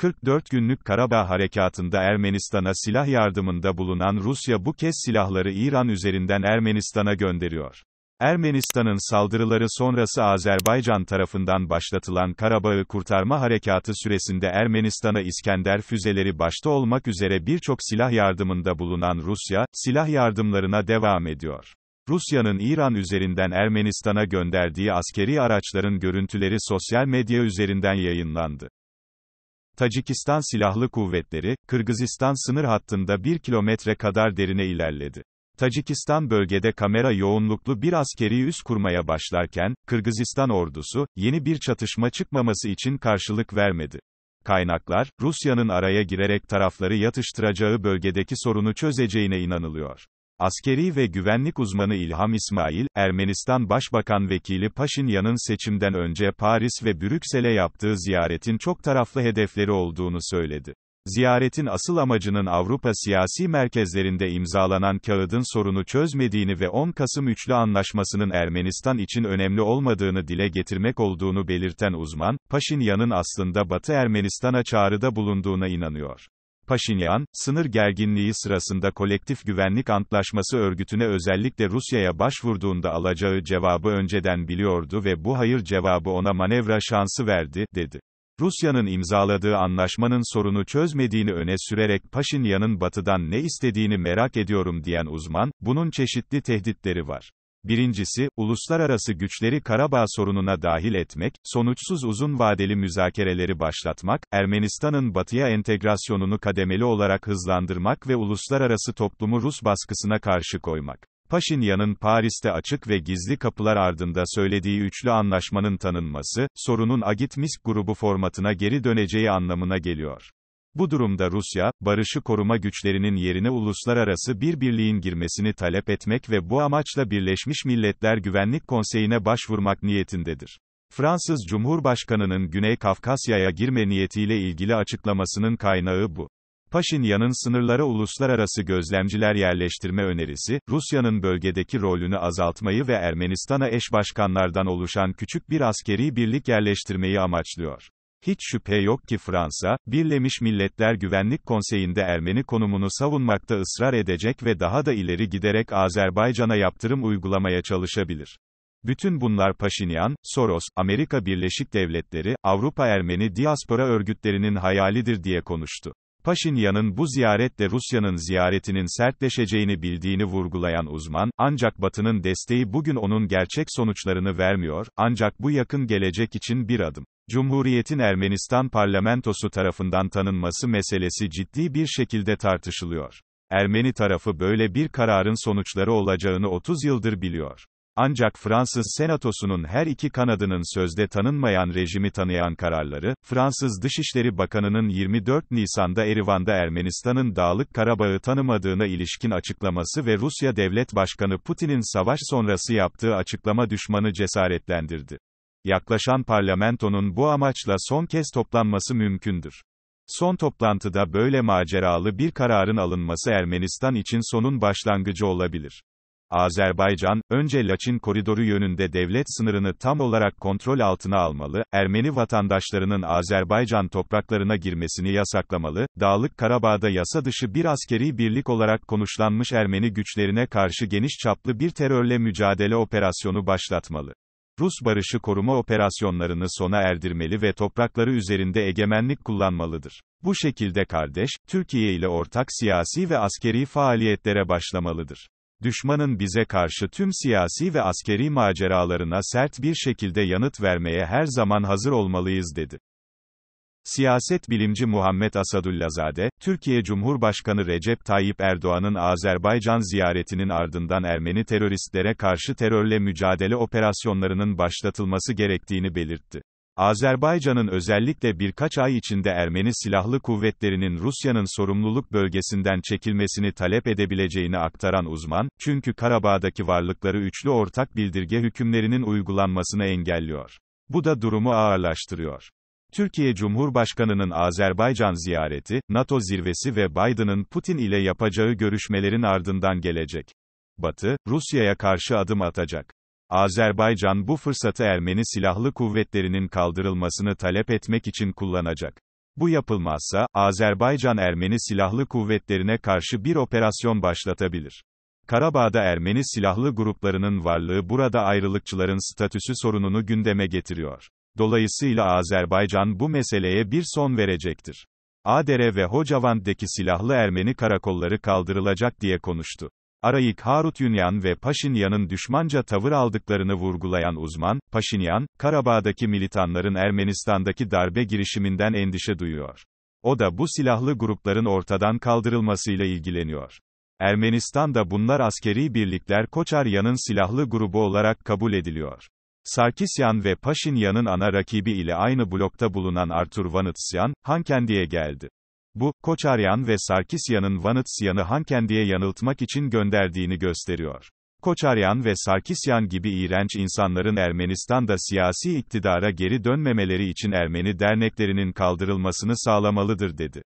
44 günlük Karabağ harekatında Ermenistan'a silah yardımında bulunan Rusya bu kez silahları İran üzerinden Ermenistan'a gönderiyor. Ermenistan'ın saldırıları sonrası Azerbaycan tarafından başlatılan Karabağ'ı kurtarma harekatı süresinde Ermenistan'a İskender füzeleri başta olmak üzere birçok silah yardımında bulunan Rusya, silah yardımlarına devam ediyor. Rusya'nın İran üzerinden Ermenistan'a gönderdiği askeri araçların görüntüleri sosyal medya üzerinden yayınlandı. Tacikistan Silahlı Kuvvetleri, Kırgızistan sınır hattında 1 kilometre kadar derine ilerledi. Tacikistan bölgede kamera yoğunluklu bir askeri üs kurmaya başlarken, Kırgızistan ordusu, yeni bir çatışma çıkmaması için karşılık vermedi. Kaynaklar, Rusya'nın araya girerek tarafları yatıştıracağı bölgedeki sorunu çözeceğine inanılıyor. Askeri ve güvenlik uzmanı İlham İsmail, Ermenistan Başbakan Vekili Paşinyan'ın seçimden önce Paris ve Brüksel'e yaptığı ziyaretin çok taraflı hedefleri olduğunu söyledi. Ziyaretin asıl amacının Avrupa siyasi merkezlerinde imzalanan kağıdın sorunu çözmediğini ve 10 Kasım Üçlü Anlaşması'nın Ermenistan için önemli olmadığını dile getirmek olduğunu belirten uzman, Paşinyan'ın aslında Batı Ermenistan'a çağrıda bulunduğuna inanıyor. Paşinyan, sınır gerginliği sırasında kolektif güvenlik antlaşması örgütüne özellikle Rusya'ya başvurduğunda alacağı cevabı önceden biliyordu ve bu hayır cevabı ona manevra şansı verdi, dedi. Rusya'nın imzaladığı anlaşmanın sorunu çözmediğini öne sürerek Paşinyan'ın batıdan ne istediğini merak ediyorum diyen uzman, bunun çeşitli tehditleri var. Birincisi, uluslararası güçleri Karabağ sorununa dahil etmek, sonuçsuz uzun vadeli müzakereleri başlatmak, Ermenistan'ın batıya entegrasyonunu kademeli olarak hızlandırmak ve uluslararası toplumu Rus baskısına karşı koymak. Paşinyan'ın Paris'te açık ve gizli kapılar ardında söylediği üçlü anlaşmanın tanınması, sorunun Agit-Misk grubu formatına geri döneceği anlamına geliyor. Bu durumda Rusya, barışı koruma güçlerinin yerine uluslararası bir birliğin girmesini talep etmek ve bu amaçla Birleşmiş Milletler Güvenlik Konseyi'ne başvurmak niyetindedir. Fransız Cumhurbaşkanı'nın Güney Kafkasya'ya girme niyetiyle ilgili açıklamasının kaynağı bu. Paşinyan'ın sınırlara uluslararası gözlemciler yerleştirme önerisi, Rusya'nın bölgedeki rolünü azaltmayı ve Ermenistan'a eş başkanlardan oluşan küçük bir askeri birlik yerleştirmeyi amaçlıyor. Hiç şüphe yok ki Fransa, Birlemiş Milletler Güvenlik Konseyi'nde Ermeni konumunu savunmakta ısrar edecek ve daha da ileri giderek Azerbaycan'a yaptırım uygulamaya çalışabilir. Bütün bunlar Paşinyan, Soros, Amerika Birleşik Devletleri, Avrupa Ermeni diaspora örgütlerinin hayalidir diye konuştu. Paşinyan'ın bu ziyaretle Rusya'nın ziyaretinin sertleşeceğini bildiğini vurgulayan uzman, ancak Batı'nın desteği bugün onun gerçek sonuçlarını vermiyor, ancak bu yakın gelecek için bir adım. Cumhuriyet'in Ermenistan parlamentosu tarafından tanınması meselesi ciddi bir şekilde tartışılıyor. Ermeni tarafı böyle bir kararın sonuçları olacağını 30 yıldır biliyor. Ancak Fransız Senatosu'nun her iki kanadının sözde tanınmayan rejimi tanıyan kararları, Fransız Dışişleri Bakanı'nın 24 Nisan'da Erivan'da Ermenistan'ın Dağlık Karabağ'ı tanımadığına ilişkin açıklaması ve Rusya Devlet Başkanı Putin'in savaş sonrası yaptığı açıklama düşmanı cesaretlendirdi. Yaklaşan parlamentonun bu amaçla son kez toplanması mümkündür. Son toplantıda böyle maceralı bir kararın alınması Ermenistan için sonun başlangıcı olabilir. Azerbaycan, önce Laçin koridoru yönünde devlet sınırını tam olarak kontrol altına almalı, Ermeni vatandaşlarının Azerbaycan topraklarına girmesini yasaklamalı, Dağlık Karabağ'da yasa dışı bir askeri birlik olarak konuşlanmış Ermeni güçlerine karşı geniş çaplı bir terörle mücadele operasyonu başlatmalı. Rus barışı koruma operasyonlarını sona erdirmeli ve toprakları üzerinde egemenlik kullanmalıdır. Bu şekilde kardeş, Türkiye ile ortak siyasi ve askeri faaliyetlere başlamalıdır. Düşmanın bize karşı tüm siyasi ve askeri maceralarına sert bir şekilde yanıt vermeye her zaman hazır olmalıyız dedi. Siyaset bilimci Muhammed Asadullazade, Türkiye Cumhurbaşkanı Recep Tayyip Erdoğan'ın Azerbaycan ziyaretinin ardından Ermeni teröristlere karşı terörle mücadele operasyonlarının başlatılması gerektiğini belirtti. Azerbaycan'ın özellikle birkaç ay içinde Ermeni silahlı kuvvetlerinin Rusya'nın sorumluluk bölgesinden çekilmesini talep edebileceğini aktaran uzman, çünkü Karabağ'daki varlıkları üçlü ortak bildirge hükümlerinin uygulanmasını engelliyor. Bu da durumu ağırlaştırıyor. Türkiye Cumhurbaşkanı'nın Azerbaycan ziyareti, NATO zirvesi ve Biden'ın Putin ile yapacağı görüşmelerin ardından gelecek. Batı, Rusya'ya karşı adım atacak. Azerbaycan bu fırsatı Ermeni silahlı kuvvetlerinin kaldırılmasını talep etmek için kullanacak. Bu yapılmazsa, Azerbaycan Ermeni silahlı kuvvetlerine karşı bir operasyon başlatabilir. Karabağ'da Ermeni silahlı gruplarının varlığı burada ayrılıkçıların statüsü sorununu gündeme getiriyor. Dolayısıyla Azerbaycan bu meseleye bir son verecektir. Adere ve Hocavand'deki silahlı Ermeni karakolları kaldırılacak diye konuştu. Arayik Harutyunyan ve Paşinyan'ın düşmanca tavır aldıklarını vurgulayan uzman, Paşinyan, Karabağ'daki militanların Ermenistan'daki darbe girişiminden endişe duyuyor. O da bu silahlı grupların ortadan kaldırılmasıyla ilgileniyor. Ermenistan'da bunlar askeri birlikler Koçaryan'ın silahlı grubu olarak kabul ediliyor. Sarkisyan ve Paşinyan'ın ana rakibi ile aynı blokta bulunan Artur Vanıtsyan, Hankendi'ye geldi. Bu, Koçaryan ve Sarkisyan'ın Vanıtsyan'ı Hankendi'ye yanıltmak için gönderdiğini gösteriyor. Koçaryan ve Sarkisyan gibi iğrenç insanların Ermenistan'da siyasi iktidara geri dönmemeleri için Ermeni derneklerinin kaldırılmasını sağlamalıdır dedi.